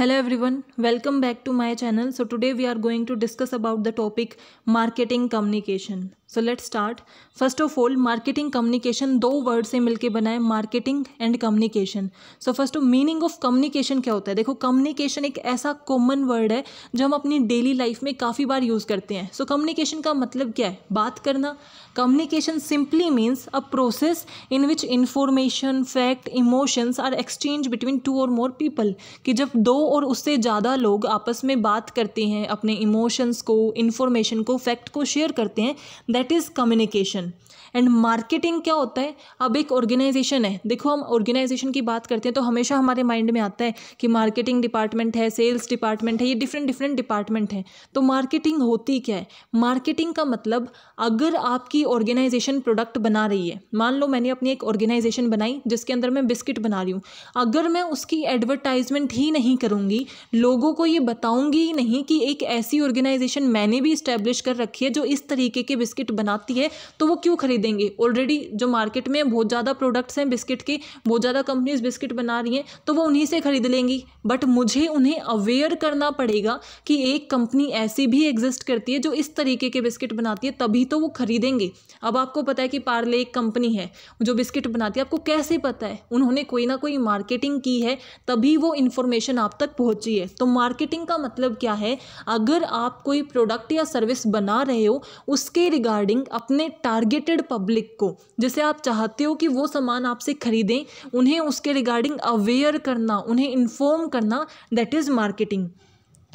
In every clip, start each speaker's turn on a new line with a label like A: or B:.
A: hello everyone welcome back to my channel so today we are going to discuss about the topic marketing communication so let start first of all marketing communication दो word से मिलके बना है marketing and communication so first of meaning of communication क्या होता है देखो communication एक ऐसा कॉमन वर्ड है जो हम अपनी डेली लाइफ में काफ़ी बार यूज़ करते हैं सो so, कम्युनिकेशन का मतलब क्या है बात करना communication simply means a process in which information fact emotions are exchange between two or more people कि जब दो और उससे ज़्यादा लोग आपस में बात करते हैं अपने इमोशंस को इन्फॉर्मेशन को फैक्ट को शेयर करते हैं that is communication and marketing क्या होता है अब एक ऑर्गेनाइजेशन है देखो हम ऑर्गेनाइजेशन की बात करते हैं तो हमेशा हमारे माइंड में आता है कि मार्केटिंग डिपार्टमेंट है सेल्स डिपार्टमेंट है ये डिफरेंट डिफरेंट डिपार्टमेंट है तो मार्केटिंग होती क्या है मार्केटिंग का मतलब अगर आपकी ऑर्गेनाइजेशन प्रोडक्ट बना रही है मान लो मैंने अपनी एक ऑर्गेनाइजेशन बनाई जिसके अंदर मैं बिस्किट बना रही हूँ अगर मैं उसकी एडवर्टाइजमेंट ही नहीं करूँगी लोगों को ये बताऊँगी ही नहीं कि एक ऐसी ऑर्गेनाइजेशन मैंने भी इस्टेब्लिश कर रखी है जो इस तरीके के बिस्किट प्रोडक्ट बनाती है तो वो क्यों खरीदेंगे ऑलरेडी जो मार्केट में बहुत ज़्यादा प्रोडक्ट्स हैं बिस्किट के बहुत ज़्यादा कंपनीज बिस्किट बना रही हैं तो वो उन्हीं से खरीद लेंगी बट मुझे उन्हें अवेयर करना पड़ेगा कि एक कंपनी ऐसी भी एग्जिस्ट करती है जो इस तरीके के बिस्किट बनाती है तभी तो वो खरीदेंगे अब आपको पता है कि पार्ले एक कंपनी है जो बिस्किट बनाती है आपको कैसे पता है उन्होंने कोई ना कोई मार्केटिंग की है तभी वो इन्फॉर्मेशन आप तक पहुंची है तो मार्केटिंग का मतलब क्या है अगर आप कोई प्रोडक्ट या सर्विस बना रहे हो उसके रिगार्ड रिगार्डिंग अपने टारगेटेड पब्लिक को जैसे आप चाहते हो कि वो सामान आपसे खरीदें उन्हें उसके रिगार्डिंग अवेयर करना उन्हें इन्फॉर्म करना that is marketing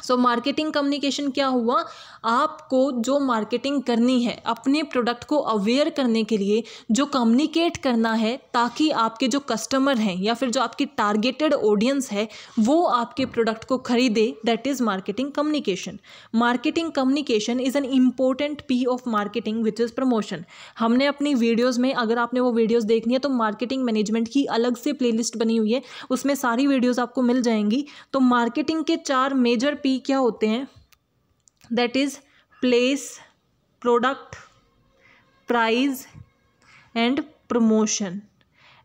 A: so marketing communication क्या हुआ आपको जो मार्केटिंग करनी है अपने प्रोडक्ट को अवेयर करने के लिए जो कम्युनिकेट करना है ताकि आपके जो कस्टमर हैं या फिर जो आपकी टारगेटेड ऑडियंस है वो आपके प्रोडक्ट को खरीदे that is marketing communication marketing communication is an important P of marketing which is promotion हमने अपनी वीडियोज़ में अगर आपने वो वीडियोज़ देखनी है तो मार्केटिंग मैनेजमेंट की अलग से प्ले बनी हुई है उसमें सारी वीडियोज़ आपको मिल जाएंगी तो मार्केटिंग के चार मेजर पी क्या होते हैं that is place product price and promotion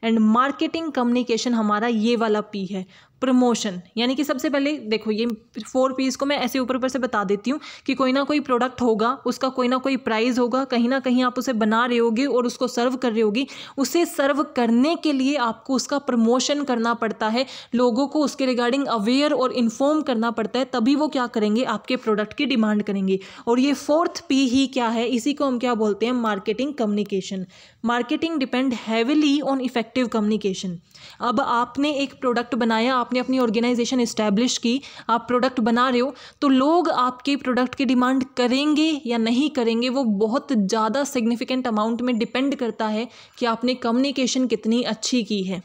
A: and marketing communication हमारा ये वाला पी है प्रमोशन यानी कि सबसे पहले देखो ये फोर पीस को मैं ऐसे ऊपर ऊपर से बता देती हूँ कि कोई ना कोई प्रोडक्ट होगा उसका कोई ना कोई प्राइस होगा कहीं ना कहीं आप उसे बना रहे होगी और उसको सर्व कर रहे होगी उसे सर्व करने के लिए आपको उसका प्रमोशन करना पड़ता है लोगों को उसके रिगार्डिंग अवेयर और इन्फॉर्म करना पड़ता है तभी वो क्या करेंगे आपके प्रोडक्ट की डिमांड करेंगे और ये फोर्थ पी ही क्या है इसी को हम क्या बोलते हैं marketing communication marketing depend heavily on effective communication अब आपने एक प्रोडक्ट बनाया आप आपने अपनी ऑर्गेनाइजेशन इस्टेब्लिश की आप प्रोडक्ट बना रहे हो तो लोग आपके प्रोडक्ट की डिमांड करेंगे या नहीं करेंगे वो बहुत ज़्यादा सिग्निफिकेंट अमाउंट में डिपेंड करता है कि आपने कम्युनिकेशन कितनी अच्छी की है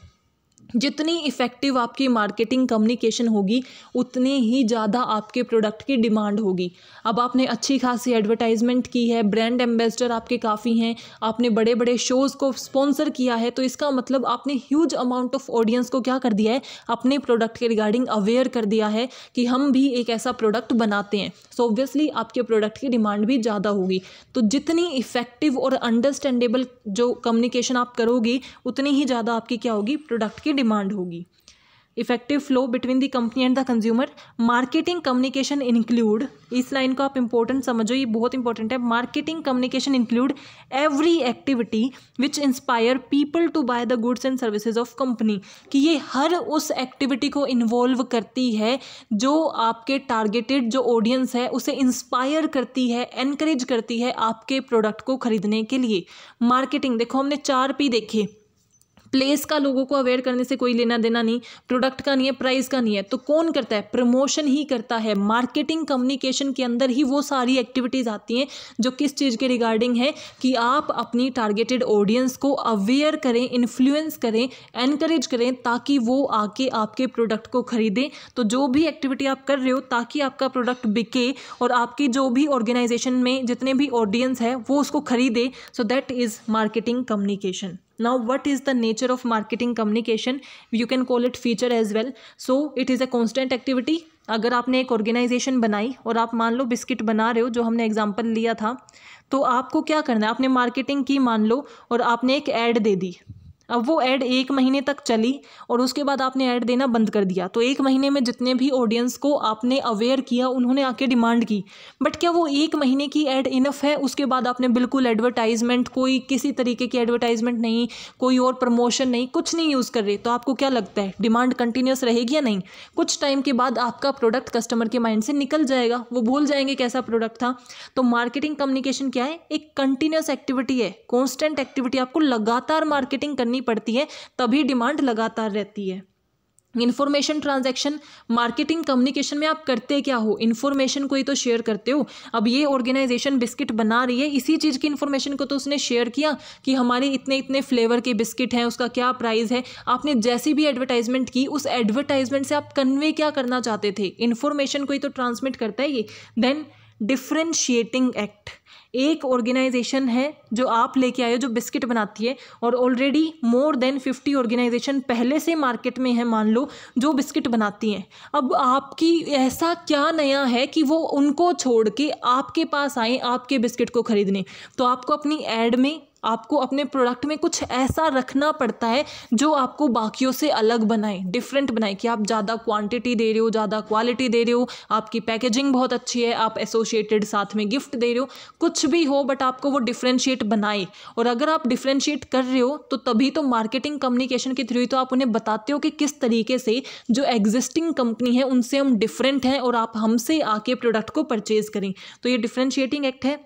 A: जितनी इफ़ेक्टिव आपकी मार्केटिंग कम्युनिकेशन होगी उतने ही ज़्यादा आपके प्रोडक्ट की डिमांड होगी अब आपने अच्छी खासी एडवर्टाइजमेंट की है ब्रांड एम्बेसडर आपके काफ़ी हैं आपने बड़े बड़े शोज़ को स्पॉन्सर किया है तो इसका मतलब आपने ह्यूज अमाउंट ऑफ ऑडियंस को क्या कर दिया है अपने प्रोडक्ट के रिगार्डिंग अवेयर कर दिया है कि हम भी एक ऐसा प्रोडक्ट बनाते हैं सो ऑब्वियसली आपके प्रोडक्ट की डिमांड भी ज़्यादा होगी तो जितनी इफ़ेक्टिव और अंडरस्टैंडेबल जो कम्युनिकेशन आप करोगे उतनी ही ज़्यादा आपकी क्या होगी प्रोडक्ट की डिमांड होगी effective flow between the company and the consumer marketing communication include इस लाइन को आप इंपॉर्टेंट समझो ये बहुत इंपॉर्टेंट है marketing communication include every activity which inspire people to buy the goods and services of company कि ये हर उस एक्टिविटी को इन्वॉल्व करती है जो आपके टारगेटेड जो ऑडियंस है उसे इंस्पायर करती है एनकरेज करती है आपके प्रोडक्ट को खरीदने के लिए मार्केटिंग देखो हमने चार पी देखे प्लेस का लोगों को अवेयर करने से कोई लेना देना नहीं प्रोडक्ट का नहीं है प्राइस का नहीं है तो कौन करता है प्रमोशन ही करता है मार्केटिंग कम्युनिकेशन के अंदर ही वो सारी एक्टिविटीज़ आती हैं जो किस चीज़ के रिगार्डिंग है कि आप अपनी टारगेटेड ऑडियंस को अवेयर करें इन्फ्लुएंस करें एनकरेज करें ताकि वो आके आपके प्रोडक्ट को ख़रीदें तो जो भी एक्टिविटी आप कर रहे हो ताकि आपका प्रोडक्ट बिके और आपकी जो भी ऑर्गेनाइजेशन में जितने भी ऑडियंस है वो उसको खरीदे so that is marketing communication now what is the nature of marketing communication you can call it feature as well so it is a constant activity अगर आपने एक ऑर्गेनाइजेशन बनाई और आप मान लो बिस्किट बना रहे हो जो हमने एग्जांपल लिया था तो आपको क्या करना है आपने मार्केटिंग की मान लो और आपने एक ऐड दे दी अब वो ऐड एक महीने तक चली और उसके बाद आपने ऐड देना बंद कर दिया तो एक महीने में जितने भी ऑडियंस को आपने अवेयर किया उन्होंने आके डिमांड की बट क्या वो एक महीने की ऐड इनफ है उसके बाद आपने बिल्कुल एडवर्टाइजमेंट कोई किसी तरीके की एडवर्टाइजमेंट नहीं कोई और प्रमोशन नहीं कुछ नहीं यूज़ कर रहे तो आपको क्या लगता है डिमांड कंटिन्यूस रहेगी या नहीं कुछ टाइम के बाद आपका प्रोडक्ट कस्टमर के माइंड से निकल जाएगा वो भूल जाएंगे कैसा प्रोडक्ट था तो मार्केटिंग कम्युनिकेशन क्या है एक कंटिन्यूस एक्टिविटी है कॉन्स्टेंट एक्टिविटी आपको लगातार मार्केटिंग करनी देनी पड़ती है तभी डिमांड लगातार रहती है इन्फॉर्मेशन ट्रांजैक्शन मार्केटिंग कम्युनिकेशन में आप करते क्या हो इन्फॉर्मेशन को ही तो शेयर करते हो अब ये ऑर्गेनाइजेशन बिस्किट बना रही है इसी चीज़ की इन्फॉर्मेशन को तो उसने शेयर किया कि हमारे इतने इतने फ्लेवर के बिस्किट हैं उसका क्या प्राइस है आपने जैसी भी एडवर्टाइजमेंट की उस एडवर्टाइजमेंट से आप कन्वे क्या करना चाहते थे इन्फॉर्मेशन को ही तो ट्रांसमिट करता है ये देन डिफ्रेंशिएटिंग एक्ट एक ऑर्गेनाइजेशन है जो आप लेके आए हो जो बिस्किट बनाती है और already more than fifty organization पहले से मार्केट में है मान लो जो बिस्किट बनाती हैं अब आपकी ऐसा क्या नया है कि वो उनको छोड़ के आपके पास आए आपके बिस्किट को ख़रीदने तो आपको अपनी एड में आपको अपने प्रोडक्ट में कुछ ऐसा रखना पड़ता है जो आपको बाकियों से अलग बनाए डिफरेंट बनाए कि आप ज़्यादा क्वांटिटी दे रहे हो ज़्यादा क्वालिटी दे रहे हो आपकी पैकेजिंग बहुत अच्छी है आप एसोशिएटेड साथ में गिफ्ट दे रहे हो कुछ भी हो बट आपको वो डिफ्रेंशिएट बनाए और अगर आप डिफ्रेंशिएट कर रहे हो तो तभी तो मार्केटिंग कम्युनिकेशन के थ्रू तो आप उन्हें बताते हो कि किस तरीके से जो एग्जिस्टिंग कंपनी है उनसे हम डिफरेंट हैं और आप हमसे आके प्रोडक्ट को परचेज़ करें तो ये डिफ्रेंशिएटिंग एक्ट है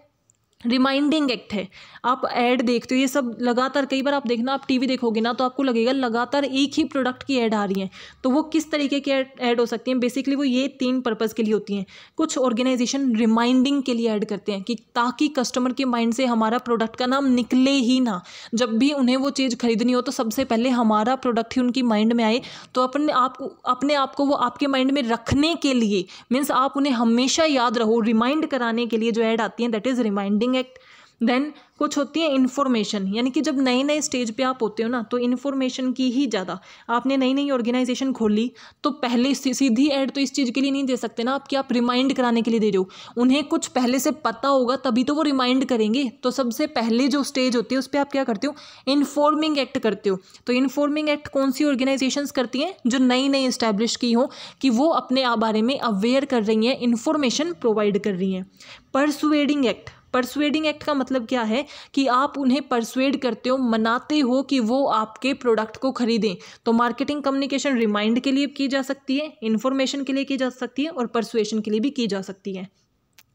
A: रिमाइंडिंग एक्ट है आप ऐड देखते हो ये सब लगातार कई बार आप देखना आप टीवी देखोगे ना तो आपको लगेगा लगातार एक ही प्रोडक्ट की ऐड आ रही है तो वो किस तरीके की ऐड हो सकती हैं बेसिकली वो ये तीन पर्पज़ के लिए होती हैं कुछ ऑर्गेनाइजेशन रिमाइंडिंग के लिए ऐड करते हैं कि ताकि कस्टमर के माइंड से हमारा प्रोडक्ट का नाम निकले ही ना जब भी उन्हें वो चीज़ खरीदनी हो तो सबसे पहले हमारा प्रोडक्ट ही उनकी माइंड में आए तो अपने आप अपने आप को वो आपके माइंड में रखने के लिए मीन्स आप उन्हें हमेशा याद रहो रिमाइंड कराने के लिए जो ऐड आती है that is reminding recording act then कुछ होती है इन्फॉर्मेशन यानी कि जब नए नए स्टेज पे आप होते हो ना तो इन्फॉर्मेशन की ही ज़्यादा आपने नई नई ऑर्गेनाइजेशन खोली तो पहले सीधी ऐड तो इस चीज़ के लिए नहीं दे सकते ना आपकी आप रिमाइंड कराने के लिए दे रहे हो उन्हें कुछ पहले से पता होगा तभी तो वो रिमाइंड करेंगे तो सबसे पहले जो स्टेज होती है उस पर आप क्या करते हो इन्फॉर्मिंग एक्ट करते हो तो इन्फॉर्मिंग एक्ट कौन सी ऑर्गेनाइजेशन करती हैं जो नई नई इस्टेब्लिश की हो कि वो अपने बारे में अवेयर कर रही हैं इन्फॉर्मेशन प्रोवाइड कर रही हैं परसुएडिंग एक्ट परसुएडिंग एक्ट का मतलब क्या है कि आप उन्हें परसुएड करते हो मनाते हो कि वो आपके प्रोडक्ट को खरीदें तो मार्केटिंग कम्युनिकेशन रिमाइंड के लिए की जा सकती है इन्फॉर्मेशन के लिए की जा सकती है और परसुएशन के लिए भी की जा सकती है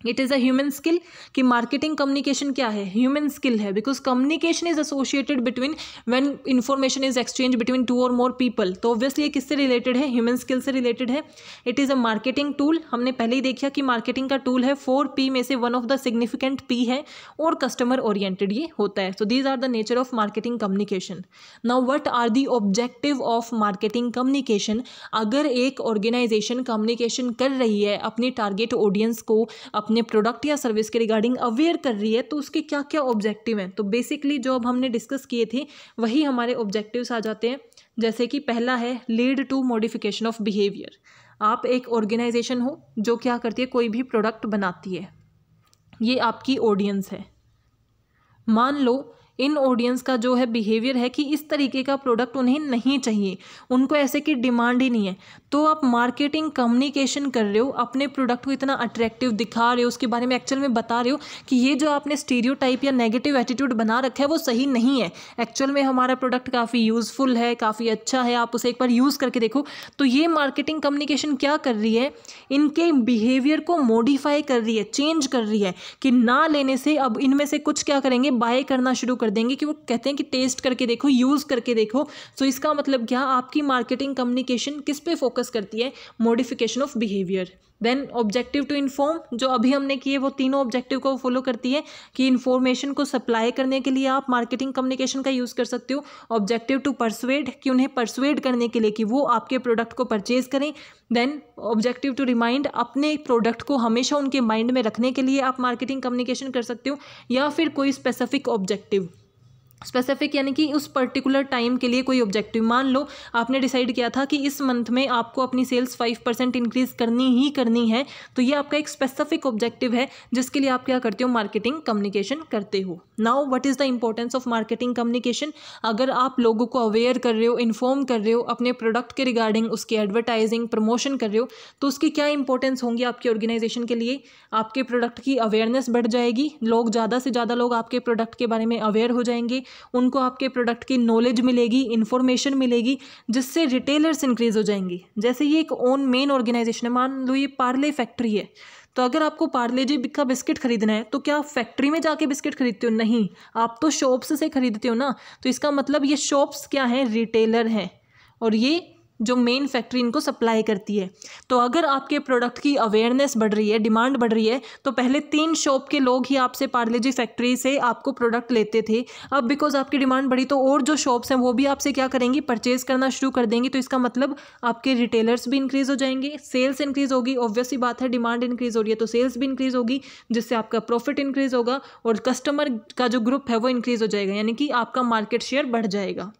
A: it is a human skill कि मार्केटिंग कम्युनिकेशन क्या है ह्यूमन स्किल है because communication is associated between when information is exchange between two or more people तो ऑब्वियसली ये किससे रिलेटेड है ह्यूमन स्किल से रिलेटेड है it is a marketing tool हमने पहले ही देखा कि मार्केटिंग का टूल है फोर पी में से one of the significant P है और कस्टमर ओरिएंटेड ये होता है so these are the nature of marketing communication now what are the objective of marketing communication अगर एक ऑर्गेनाइजेशन कम्युनिकेशन कर रही है अपनी टारगेट ऑडियंस को अपने प्रोडक्ट या सर्विस के रिगार्डिंग अवेयर कर रही है तो उसके क्या क्या ऑब्जेक्टिव हैं तो बेसिकली जो अब हमने डिस्कस किए थे वही हमारे ऑब्जेक्टिव्स आ जाते हैं जैसे कि पहला है lead to modification of behaviour आप एक ऑर्गेनाइजेशन हो जो क्या करती है कोई भी प्रोडक्ट बनाती है ये आपकी ऑडियंस है मान लो इन ऑडियंस का जो है बिहेवियर है कि इस तरीके का प्रोडक्ट उन्हें नहीं चाहिए उनको ऐसे की डिमांड ही नहीं है तो आप मार्केटिंग कम्युनिकेशन कर रहे हो अपने प्रोडक्ट को इतना अट्रैक्टिव दिखा रहे हो उसके बारे में एक्चुअल में बता रहे हो कि ये जो आपने स्टीरियो या नेगेटिव एटीट्यूड बना रखा है वो सही नहीं है एक्चुअल में हमारा प्रोडक्ट काफ़ी यूज़फुल है काफ़ी अच्छा है आप उसे एक बार यूज़ करके देखो तो ये मार्केटिंग कम्युनिकेशन क्या कर रही है इनके बिहेवियर को मॉडिफाई कर रही है चेंज कर रही है कि ना लेने से अब इनमें से कुछ क्या करेंगे बाय करना शुरू कर कर देंगे कि वो कहते हैं कि टेस्ट करके देखो यूज़ करके देखो सो so इसका मतलब क्या आपकी मार्केटिंग कम्युनिकेशन किस पे फोकस करती है modification of behaviour then objective to inform जो अभी हमने किए वो तीनों ऑब्जेक्टिव को फॉलो करती है कि इन्फॉर्मेशन को सप्लाई करने के लिए आप मार्केटिंग कम्युनिकेशन का यूज़ कर सकते हो ऑब्जेक्टिव टू परसुएड कि उन्हें परसुएड करने के लिए कि वो आपके प्रोडक्ट को परचेज करें देन ऑब्जेक्टिव टू रिमाइंड अपने प्रोडक्ट को हमेशा उनके माइंड में रखने के लिए आप मार्केटिंग कम्युनिकेशन कर सकते हो या फिर कोई स्पेसिफिक ऑब्जेक्टिव स्पेसिफिक यानी कि उस पर्टिकुलर टाइम के लिए कोई ऑब्जेक्टिव मान लो आपने डिसाइड किया था कि इस मंथ में आपको अपनी सेल्स फाइव परसेंट इंक्रीज करनी ही करनी है तो ये आपका एक स्पेसिफिक ऑब्जेक्टिव है जिसके लिए आप क्या करते हो मार्केटिंग कम्युनिकेशन करते हो now what is the importance of marketing communication अगर आप लोगों को अवेयर कर रहे हो इन्फॉर्म कर रहे हो अपने प्रोडक्ट के रिगार्डिंग उसकी एडवर्टाइजिंग प्रमोशन कर रहे हो तो उसकी क्या इंपॉर्टेंस होंगी आपके ऑर्गेनाइजेशन के लिए आपके प्रोडक्ट की अवेयरनेस बढ़ जाएगी लोग ज़्यादा से ज़्यादा लोग आपके प्रोडक्ट के बारे में अवेयर हो जाएंगे उनको आपके प्रोडक्ट की नॉलेज मिलेगी इन्फॉर्मेशन मिलेगी जिससे रिटेलर्स इंक्रीज़ हो जाएंगी जैसे ये एक ओन मेन ऑर्गेनाइजेशन है मान लो ये पार्ले फैक्ट्री है तो अगर आपको पार्ले जी का बिस्किट खरीदना है तो क्या आप फैक्ट्री में जाके बिस्किट खरीदते हो नहीं आप तो शॉप्स से खरीदते हो ना तो इसका मतलब ये शॉप्स क्या हैं रिटेलर हैं और ये जो मेन फैक्ट्री इनको सप्लाई करती है तो अगर आपके प्रोडक्ट की अवेयरनेस बढ़ रही है डिमांड बढ़ रही है तो पहले तीन शॉप के लोग ही आपसे पार्ले जी फैक्ट्री से आपको प्रोडक्ट लेते थे अब बिकॉज आपकी डिमांड बढ़ी तो और जो शॉप्स हैं वो भी आपसे क्या करेंगी परचेज करना शुरू कर देंगी तो इसका मतलब आपके रिटेलर्स भी इंक्रीज़ हो जाएंगे सेल्स इंक्रीज़ होगी ऑब्वियसली बात है डिमांड इंक्रीज़ हो रही है तो सेल्स भी इंक्रीज़ होगी जिससे आपका प्रॉफिट इंक्रीज़ होगा और कस्टमर का जो ग्रुप है वो इंक्रीज़ हो जाएगा यानी कि आपका मार्केट शेयर बढ़ जाएगा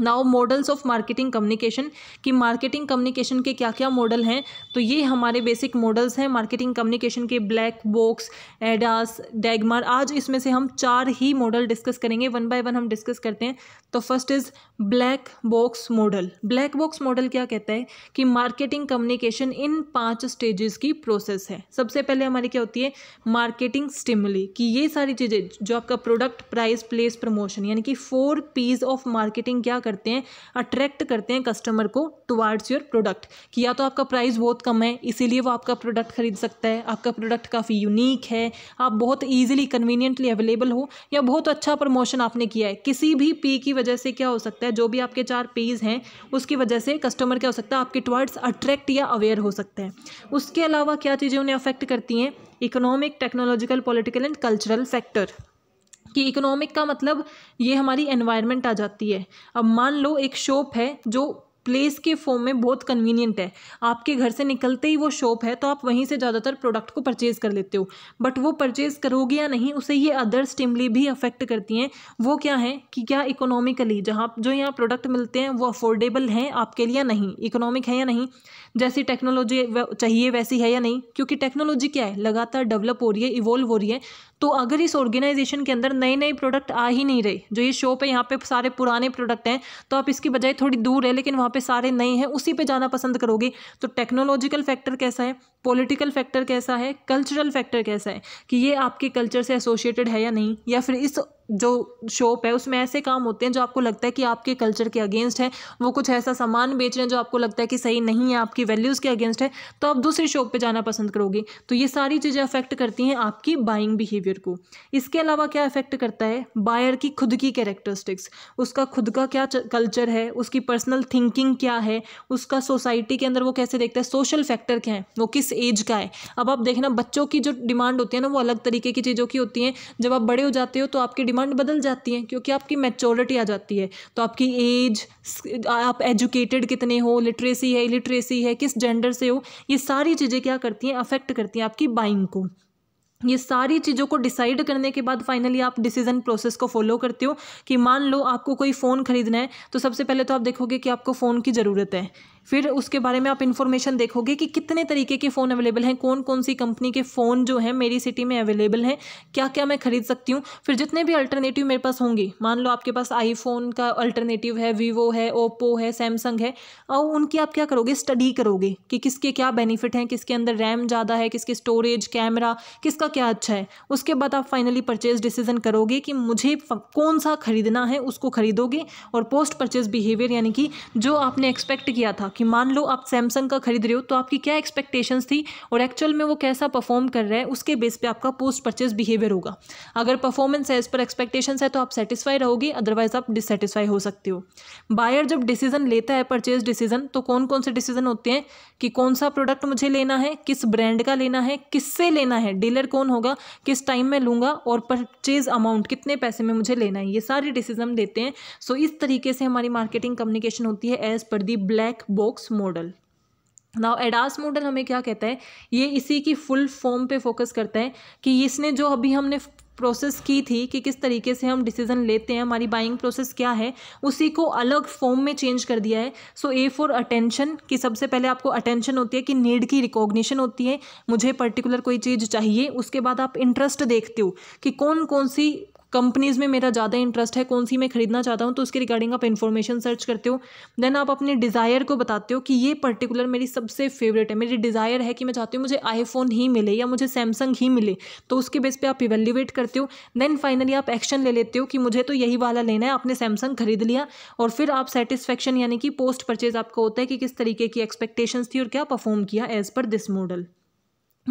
A: now models of marketing communication कि मार्केटिंग कम्युनिकेशन के क्या क्या मॉडल हैं तो ये हमारे बेसिक मॉडल्स हैं मार्केटिंग कम्युनिकेशन के ब्लैक बॉक्स एडास डैगमार आज इसमें से हम चार ही मॉडल डिस्कस करेंगे वन बाय वन हम डिस्कस करते हैं तो first is black box model black box model क्या कहता है कि मार्केटिंग कम्युनिकेशन इन पाँच स्टेजेस की प्रोसेस है सबसे पहले हमारी क्या होती है मार्केटिंग स्टिमली कि ये सारी चीज़ें जो आपका प्रोडक्ट प्राइस प्लेस प्रमोशन यानी कि फोर पीज ऑफ मार्केटिंग क्या करते हैं अट्रैक्ट करते हैं कस्टमर को टुवार्ड्स योर प्रोडक्ट कि या तो आपका प्राइस बहुत कम है इसीलिए वो आपका प्रोडक्ट खरीद सकता है आपका प्रोडक्ट काफ़ी यूनिक है आप बहुत ईजिली कन्वीनियंटली अवेलेबल हो या बहुत अच्छा प्रमोशन आपने किया है किसी भी पे की वजह से क्या हो सकता है जो भी आपके चार पेज हैं उसकी वजह से कस्टमर क्या हो सकता है आपके टुवार्ड्स अट्रैक्ट या अवेयर हो सकते हैं उसके अलावा क्या चीज़ें उन्हें अफेक्ट करती हैं economic technological political and cultural factor कि इकोनॉमिक का मतलब ये हमारी एनवायरनमेंट आ जाती है अब मान लो एक शॉप है जो प्लेस के फॉर्म में बहुत कन्वीनियंट है आपके घर से निकलते ही वो शॉप है तो आप वहीं से ज़्यादातर प्रोडक्ट को परचेज़ कर लेते हो बट वो परचेज़ करोगे या नहीं उसे ये अदर स्टिमली भी अफेक्ट करती हैं वो क्या है कि क्या इकोनॉमिकली जहाँ जो यहाँ प्रोडक्ट मिलते हैं वो अफोर्डेबल हैं आपके लिए या नहीं इकोनॉमिक है या नहीं जैसी टेक्नोलॉजी चाहिए वैसी है या नहीं क्योंकि टेक्नोलॉजी क्या है लगातार डेवलप हो रही है इवोल्व हो रही है तो अगर इस ऑर्गेनाइजेशन के अंदर नए नए प्रोडक्ट आ ही नहीं रहे जो ये शॉप है यहाँ पे सारे पुराने प्रोडक्ट हैं तो आप इसकी बजाय थोड़ी दूर है लेकिन वहाँ पे सारे नए हैं उसी पे जाना पसंद करोगे तो टेक्नोलॉजिकल फैक्टर कैसा है पॉलिटिकल फैक्टर कैसा है कल्चरल फैक्टर कैसा है कि ये आपके कल्चर से एसोसिएटेड है या नहीं या फिर इस जो शॉप है उसमें ऐसे काम होते हैं जो आपको लगता है कि आपके कल्चर के अगेंस्ट है वो कुछ ऐसा सामान बेच रहे हैं जो आपको लगता है कि सही नहीं है आपकी वैल्यूज़ के अगेंस्ट है तो आप दूसरी शॉप पे जाना पसंद करोगे तो ये सारी चीज़ें अफेक्ट करती हैं आपकी बाइंग बिहेवियर को इसके अलावा क्या अफेक्ट करता है बायर की खुद की कैरेक्टरिस्टिक्स उसका खुद का क्या कल्चर है उसकी पर्सनल थिंकिंग क्या है उसका सोसाइटी के अंदर वो कैसे देखता है सोशल फैक्टर क्या है वो किस एज का है अब आप देखना बच्चों की जो डिमांड होती है ना वो अलग तरीके की चीज़ों की होती हैं जब आप बड़े हो जाते हो तो आपकी डिमांड बदल जाती है क्योंकि आपकी मेचोरिटी आ जाती है तो आपकी एज आप एजुकेटेड कितने हो लिटरेसी है इलिटरेसी है किस जेंडर से हो ये सारी चीज़ें क्या करती हैं अफेक्ट करती हैं आपकी बाइंग को ये सारी चीज़ों को डिसाइड करने के बाद फाइनली आप डिसीजन प्रोसेस को फॉलो करते हो कि मान लो आपको कोई फ़ोन खरीदना है तो सबसे पहले तो आप देखोगे कि आपको फ़ोन की ज़रूरत है फिर उसके बारे में आप इन्फॉर्मेशन देखोगे कि कितने तरीके के फ़ोन अवेलेबल हैं कौन कौन सी कंपनी के फ़ोन जो हैं मेरी सिटी में अवेलेबल हैं क्या क्या मैं खरीद सकती हूँ फिर जितने भी अल्टरनेटिव मेरे पास होंगे मान लो आपके पास आईफोन का अल्टरनेटिव है वीवो है ओप्पो है सैमसंग है और उनकी आप क्या करोगे स्टडी करोगे कि किसके क्या बेनिफिट हैं किसके अंदर रैम ज़्यादा है किसके स्टोरेज कैमरा किसका क्या अच्छा है उसके बाद आप फाइनली परचेज डिसीजन करोगे कि मुझे कौन सा खरीदना है उसको खरीदोगे और पोस्ट परचेज बिहेवियर यानी कि जो आपने एक्सपेक्ट किया था कि मान लो आप सैमसंग का खरीद रहे हो तो आपकी क्या एक्सपेक्टेशंस थी और एक्चुअल में वो कैसा परफॉर्म कर रहा है उसके बेस पे आपका पोस्ट परचेज बिहेवियर होगा अगर परफॉर्मेंस है इस पर एक्सपेक्टेशंस है तो आप सेटिस्फाई रहोगे अदरवाइज आप डिससेटिस्फाई हो सकते हो बायर जब डिसीजन लेता है परचेज डिसीजन तो कौन कौन से डिसीजन होते हैं कि कौन सा प्रोडक्ट मुझे लेना है किस ब्रांड का लेना है किससे लेना है डीलर कौन होगा किस टाइम में लूंगा और परचेज अमाउंट कितने पैसे में मुझे लेना है ये सारे डिसीजन देते हैं सो इस तरीके से हमारी मार्केटिंग कम्युनिकेशन होती है as per the black box box model now AIDAS model हमें क्या कहता है ये इसी की फुल फॉर्म पे फोकस करता है कि इसने जो अभी हमने प्रोसेस की थी कि किस तरीके से हम डिसीजन लेते हैं हमारी बाइंग प्रोसेस क्या है उसी को अलग फॉर्म में चेंज कर दिया है सो ए फॉर अटेंशन कि सबसे पहले आपको अटेंशन होती है कि नीड की रिकॉग्निशन होती है मुझे पर्टिकुलर कोई चीज़ चाहिए उसके बाद आप इंटरेस्ट देखते हो कि कौन कौन सी कंपनीज़ में मेरा ज़्यादा इंटरेस्ट है कौन सी मैं खरीदना चाहता हूँ तो उसके रिगार्डिंग आप इन्फॉर्मेशन सर्च करते हो देन आप अपने डिज़ायर को बताते हो कि ये पर्टिकुलर मेरी सबसे फेवरेट है मेरी डिज़ायर है कि मैं चाहती हूँ मुझे आईफोन ही मिले या मुझे सैमसंग ही मिले तो उसके बेस पर आप इवेल्यूएट करते हो देन फाइनली आप एक्शन ले लेते हो कि मुझे तो यही वाला लेना है आपने सैमसंग खरीद लिया और फिर आप सेटिस्फेक्शन यानी कि पोस्ट परचेज आपका होता है कि किस तरीके की एक्सपेक्टेशंस थी और क्या परफॉर्म किया as per this model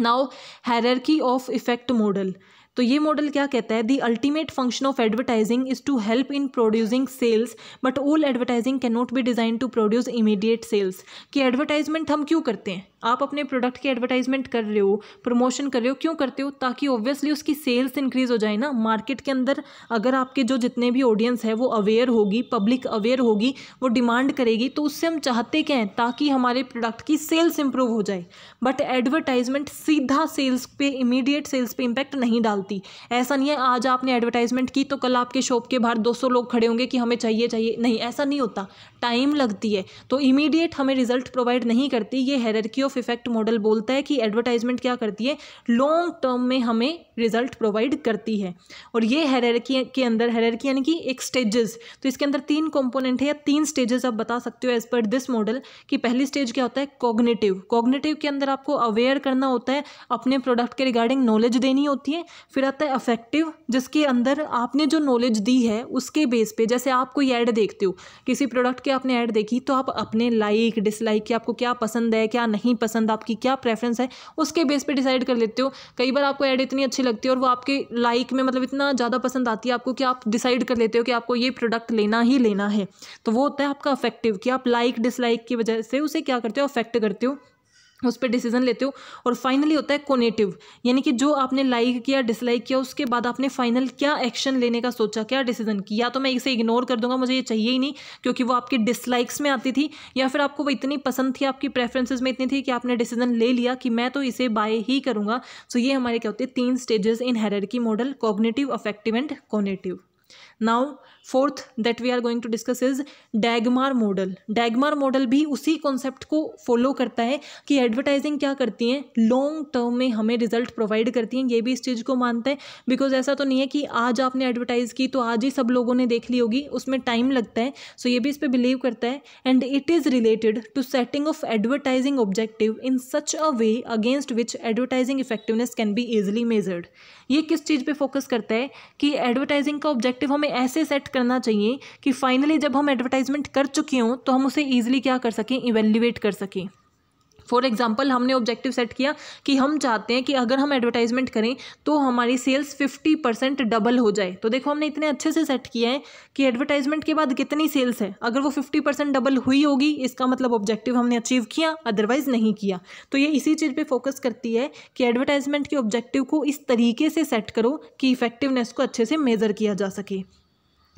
A: now hierarchy of effect model तो ये मॉडल क्या कहता है the ultimate function of advertising is to help in producing sales but all advertising can not be design to produce immediate sales कि advertisement हम क्यों करते हैं आप अपने प्रोडक्ट की एडवर्टाइजमेंट कर रहे हो प्रमोशन कर रहे हो क्यों करते हो ताकि ऑब्वियसली उसकी सेल्स इंक्रीज हो जाए ना मार्केट के अंदर अगर आपके जो जितने भी ऑडियंस है वो अवेयर होगी पब्लिक अवेयर होगी वो डिमांड करेगी तो उससे हम चाहते क्या हैं ताकि हमारे प्रोडक्ट की सेल्स इंप्रूव हो जाए बट एडवर्टाइजमेंट सीधा सेल्स पे इमीडिएट सेल्स पे इम्पैक्ट नहीं डाल डालती ऐसा नहीं है आज आपने एडवर्टाइजमेंट की तो कल आपके शॉप के बाहर दो सौ लोग खड़े होंगे कि हमें चाहिए चाहिए नहीं ऐसा नहीं होता टाइम लगती है तो इमीडिएट हमें रिजल्ट प्रोवाइड नहीं करती ये हेरकी ऑफ इफेक्ट मॉडल बोलता है कि एडवर्टाइजमेंट क्या करती है लॉन्ग टर्म में हमें रिजल्ट प्रोवाइड करती है और ये हेरकी के अंदर हेरकी यानी कि एक स्टेजेस तो इसके अंदर तीन कॉम्पोनेंट है या तीन स्टेजेस आप बता सकते हो एज पर दिस मॉडल कि पहली स्टेज क्या होता है कॉग्नेटिव कॉग्नेटिव के अंदर आपको अवेयर करना होता है अपने प्रोडक्ट के रिगार्डिंग नॉलेज देनी होती है फिर आता है अफेक्टिव जिसके अंदर आपने जो नॉलेज दी है उसके बेस पे जैसे आप कोई एड देखते हो किसी प्रोडक्ट के आपने ऐड देखी तो आप अपने लाइक डिसलाइक की आपको क्या पसंद है क्या नहीं पसंद आपकी क्या प्रेफरेंस है उसके बेस पे डिसाइड कर लेते हो कई बार आपको ऐड इतनी अच्छी लगती है और वो आपके लाइक में मतलब इतना ज़्यादा पसंद आती है आपको कि आप डिसाइड कर लेते हो कि आपको ये प्रोडक्ट लेना ही लेना है तो वो होता है आपका अफेक्टिव कि आप लाइक डिसलाइक की वजह से उसे क्या करते हो अफेक्ट करते हो उस पर डिसीजन लेते हो और फाइनली होता है कोनेटिव यानी कि जो आपने लाइक किया डिसलाइक किया उसके बाद आपने फाइनल क्या एक्शन लेने का सोचा क्या डिसीजन किया तो मैं इसे इग्नोर कर दूंगा मुझे ये चाहिए ही नहीं क्योंकि वो आपकी डिसलाइक्स में आती थी या फिर आपको वो इतनी पसंद थी आपकी प्रेफरेंसेज में इतनी थी कि आपने डिसीजन ले लिया कि मैं तो इसे बाय ही करूँगा सो ये हमारे क्या होते हैं तीन stages in hierarchy model cognitive affective and conative now fourth that we are going to discuss is DAGMAR model DAGMAR model भी उसी कॉन्सेप्ट को फॉलो करता है कि एडवर्टाइजिंग क्या करती है लॉन्ग टर्म में हमें रिजल्ट प्रोवाइड करती हैं ये भी इस चीज़ को मानते हैं बिकॉज ऐसा तो नहीं है कि आज आपने एडवर्टाइज़ की तो आज ही सब लोगों ने देख ली होगी उसमें टाइम लगता है सो so ये भी इस पर बिलीव करता है and it is related to setting of advertising objective in such a way against which advertising effectiveness can be easily measured ये किस चीज़ पर फोकस करता है कि एडवर्टाइजिंग का ऑब्जेक्टिव हमें ऐसे सेट करना चाहिए कि फाइनली जब हम एडवर्टाइजमेंट कर चुके हों तो हम उसे ईजिली क्या कर सकें इवेल्यूएट कर सकें फॉर एग्जाम्पल हमने ऑब्जेक्टिव सेट किया कि हम चाहते हैं कि अगर हम एडवर्टाइजमेंट करें तो हमारी सेल्स फिफ्टी परसेंट डबल हो जाए तो देखो हमने इतने अच्छे से सेट किया है कि एडवर्टाइजमेंट के बाद कितनी सेल्स है अगर वो फिफ्टी परसेंट डबल हुई होगी इसका मतलब ऑब्जेक्टिव हमने अचीव किया अदरवाइज नहीं किया तो ये इसी चीज़ पर फोकस करती है कि एडवर्टाइजमेंट के ऑब्जेक्टिव को इस तरीके से सेट करो कि इफेक्टिवनेस को अच्छे से मेज़र किया जा सके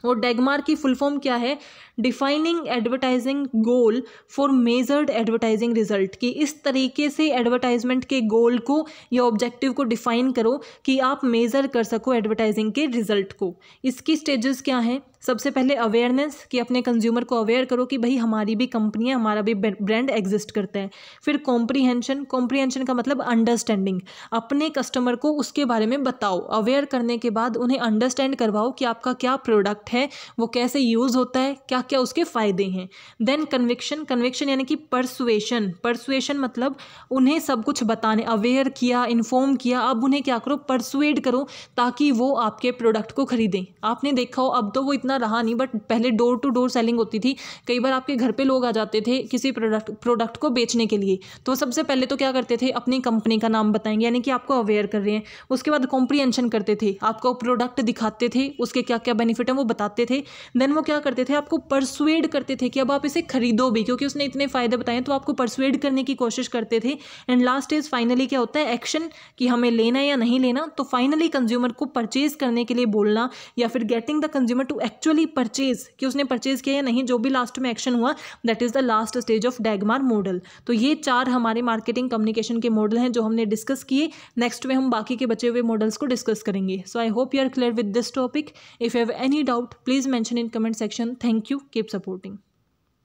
A: और डेगमार की फुल फॉर्म क्या है defining advertising goal for measured advertising result कि इस तरीके से एडवर्टाइजमेंट के गोल को या ऑब्जेक्टिव को डिफाइन करो कि आप मेज़र कर सको एडवर्टाइजिंग के रिजल्ट को इसकी स्टेजेस क्या हैं सबसे पहले अवेयरनेस कि अपने कंज्यूमर को अवेयर करो कि भाई हमारी भी कंपनी है हमारा भी ब्रांड एग्जिस्ट करता है फिर कॉम्प्रीहेंशन कॉम्प्रीहेंशन का मतलब अंडरस्टैंडिंग अपने कस्टमर को उसके बारे में बताओ अवेयर करने के बाद उन्हें अंडरस्टैंड करवाओ कि आपका क्या प्रोडक्ट है वो कैसे यूज़ होता है क्या क्या उसके फ़ायदे हैं देन कन्विक्शन कन्विक्शन यानी कि परसुएशन परसुएशन मतलब उन्हें सब कुछ बताने अवेयर किया इन्फॉर्म किया अब उन्हें क्या करो परसुएड करो ताकि वो आपके प्रोडक्ट को खरीदें आपने देखा हो अब तो वो इतना उतना रहा नहीं बट पहले डोर टू डोर सेलिंग होती थी कई बार आपके घर पे लोग आ जाते थे किसी प्रोडक्ट प्रोडक्ट को बेचने के लिए तो सबसे पहले तो क्या करते थे अपनी कंपनी का नाम बताएंगे यानी कि आपको अवेयर कर रहे हैं उसके बाद कॉम्प्रीहेंशन करते थे आपको प्रोडक्ट दिखाते थे उसके क्या क्या बेनिफिट हैं वो बताते थे देन वो क्या करते थे आपको परसुएड करते थे कि अब आप इसे खरीदो भी क्योंकि उसने इतने फ़ायदे बताए तो आपको परसुएड करने की कोशिश करते थे एंड लास्ट इज फाइनली क्या होता है एक्शन कि हमें लेना है या नहीं लेना तो फाइनली कंज्यूमर को परचेज करने के लिए बोलना या फिर getting the consumer to actual actually purchase कि उसने परचेज किया या नहीं जो भी लास्ट में एक्शन हुआ that is the last stage of DAGMAR model तो ये चार हमारे मार्केटिंग कम्युनिकेशन के मॉडल हैं जो हमने डिस्कस किए नेक्स्ट में हम बाकी के बचे हुए मॉडल्स को डिस्कस करेंगे so I hope you are clear with this topic if have any doubt please mention in comment section thank you keep supporting